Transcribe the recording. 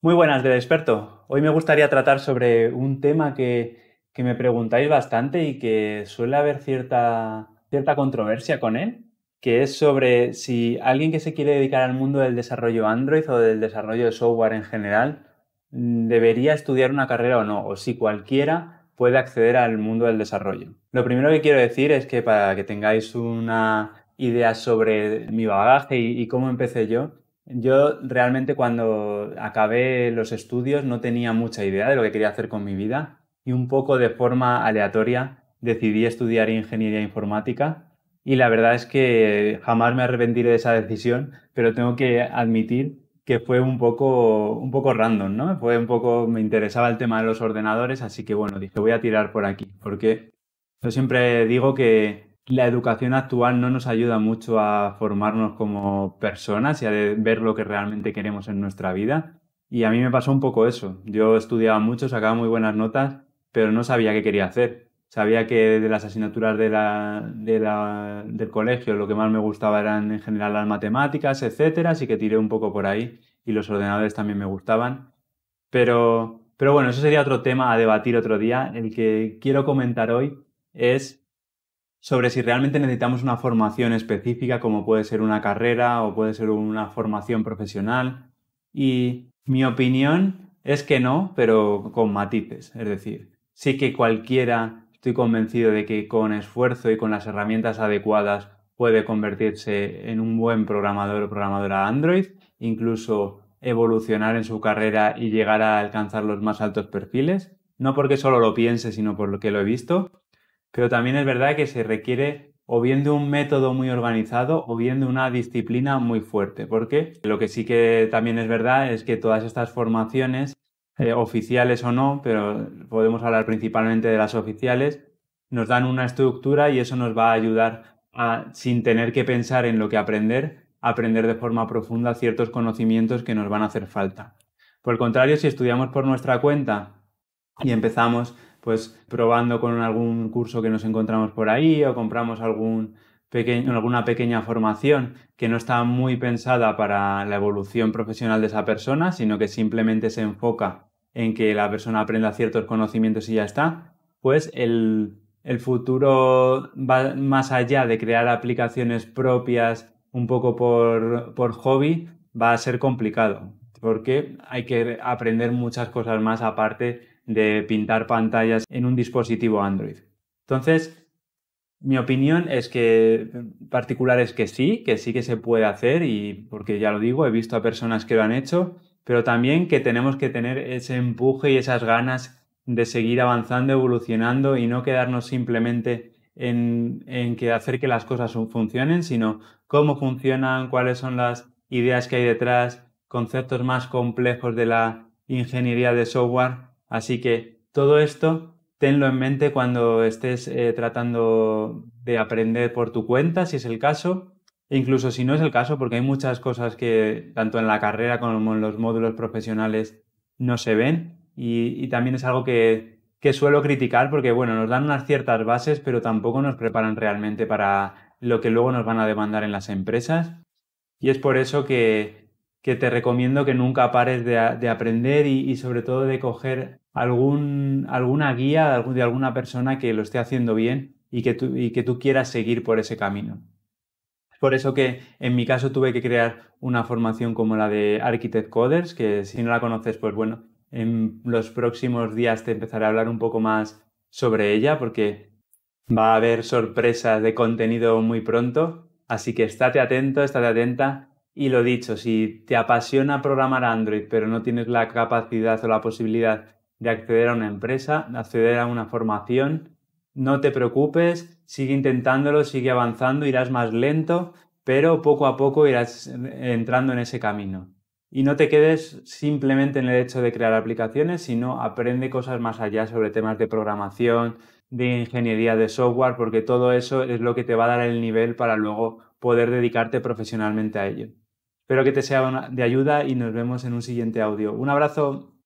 Muy buenas del experto. Hoy me gustaría tratar sobre un tema que, me preguntáis bastante y que suele haber cierta, cierta controversia con él, que es sobre si alguien que se quiere dedicar al mundo del desarrollo Android o del desarrollo de software en general mm, debería estudiar una carrera o no, o si cualquiera puede acceder al mundo del desarrollo. Lo primero que quiero decir es que para que tengáis una idea sobre mi bagaje y cómo empecé yo, yo realmente cuando acabé los estudios no tenía mucha idea de lo que quería hacer con mi vida y un poco de forma aleatoria decidí estudiar ingeniería informática y la verdad es que jamás me arrepentiré de esa decisión, pero tengo que admitir que fue un poco, un poco random, ¿no? Fue un poco, me interesaba el tema de los ordenadores, así que bueno, dije, voy a tirar por aquí, porque yo siempre digo que la educación actual no nos ayuda mucho a formarnos como personas y a ver lo que realmente queremos en nuestra vida. Y a mí me pasó un poco eso. Yo estudiaba mucho, sacaba muy buenas notas, pero no sabía qué quería hacer. Sabía que de las asignaturas la, del colegio lo que más me gustaba eran en general las matemáticas, etcétera, así que tiré un poco por ahí y los ordenadores también me gustaban. Pero, pero bueno, eso sería otro tema a debatir otro día. El que quiero comentar hoy es sobre si realmente necesitamos una formación específica, como puede ser una carrera o puede ser una formación profesional. Y mi opinión es que no, pero con matices. Es decir, sí que cualquiera estoy convencido de que con esfuerzo y con las herramientas adecuadas puede convertirse en un buen programador o programadora Android, incluso evolucionar en su carrera y llegar a alcanzar los más altos perfiles, no porque solo lo piense, sino por lo que lo he visto. Pero también es verdad que se requiere o bien de un método muy organizado o bien de una disciplina muy fuerte, porque lo que sí que también es verdad es que todas estas formaciones, eh, oficiales o no, pero podemos hablar principalmente de las oficiales, nos dan una estructura y eso nos va a ayudar a, sin tener que pensar en lo que aprender, aprender de forma profunda ciertos conocimientos que nos van a hacer falta. Por el contrario, si estudiamos por nuestra cuenta y empezamos pues probando con algún curso que nos encontramos por ahí o compramos algún pequeño, alguna pequeña formación que no está muy pensada para la evolución profesional de esa persona, sino que simplemente se enfoca en que la persona aprenda ciertos conocimientos y ya está, pues el, futuro va más allá de crear aplicaciones propias un poco por, por hobby, va a ser complicado, porque hay que aprender muchas cosas más aparte de pintar pantallas en un dispositivo Android. Entonces, mi opinión es que particular es que sí, que sí que se puede hacer y porque ya lo digo, he visto a personas que lo han hecho, pero también que tenemos que tener ese empuje y esas ganas de seguir avanzando, evolucionando y no quedarnos simplemente en, en que hacer que las cosas funcionen, sino cómo funcionan, cuáles son las ideas que hay detrás, conceptos más complejos de la ingeniería de software Así que todo esto tenlo en mente cuando estés eh, tratando de aprender por tu cuenta, si es el caso, e incluso si no es el caso, porque hay muchas cosas que tanto en la carrera como en los módulos profesionales no se ven y, también es algo que, que, suelo criticar porque, bueno, nos dan unas ciertas bases, pero tampoco nos preparan realmente para lo que luego nos van a demandar en las empresas y es por eso que que te recomiendo que nunca pares de, aprender y, sobre todo de coger algún, alguna guía de, alguna persona que lo esté haciendo bien y que, tú, y que tú quieras seguir por ese camino. por eso que en mi caso tuve que crear una formación como la de Architect Coders, que si no la conoces, pues bueno, en los próximos días te empezaré a hablar un poco más sobre ella porque va a haber sorpresas de contenido muy pronto. Así que estate atento, estate atenta y lo dicho, si te apasiona programar Android, pero no tienes la capacidad o la posibilidad de acceder a una empresa, de acceder a una formación, no te preocupes, sigue intentándolo, sigue avanzando, irás más lento, pero poco a poco irás entrando en ese camino. Y no te quedes simplemente en el hecho de crear aplicaciones, sino aprende cosas más allá sobre temas de programación, de ingeniería de software, porque todo eso es lo que te va a dar el nivel para luego poder dedicarte profesionalmente a ello. Espero que te sea de ayuda y nos vemos en un siguiente audio. Un abrazo.